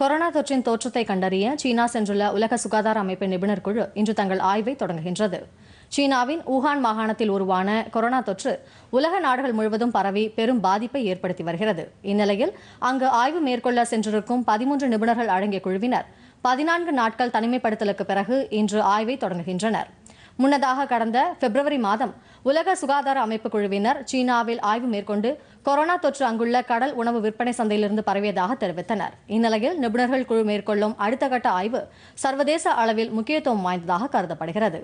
corona தொற்றின் தோற்றத்தை கண்டறிய சீனா சென்றுள்ள உலக சுகாதார அமைப்பின் நிபுணர் குழு இன்று தங்கள் ஆய்வை தொடங்குகின்றது சீனாவின் ஊகான் மாகாணத்தில் உருவான கொரோனா தொற்று உலக நாடுகள் முழுவதும் பரவி பெரும் பாதிப்பை ஏற்படுத்தி வருகிறது இந்நிலையில் அங்கு ஆய்வு மேற்கொள்ள சென்றிருக்கும் பதிமூன்று நிபுணர்கள் அடங்கிய குழுவினர் பதினான்கு நாட்கள் தனிமைப்படுத்தலுக்கு பிறகு இன்று ஆய்வை தொடங்குகின்றனர் முன்னதாக கடந்த பிப்ரவரி மாதம் உலக சுகாதார அமைப்பு குழுவினர் சீனாவில் ஆய்வு மேற்கொண்டு கொரோனா தொற்று அங்குள்ள கடல் உணவு விற்பனை சந்தையிலிருந்து பரவியதாக தெரிவித்தனர் இந்நிலையில் நிபுணர்கள் குழு மேற்கொள்ளும் அடுத்த கட்ட ஆய்வு சர்வதேச அளவில் முக்கியத்துவம் வாய்ந்ததாக கருதப்படுகிறது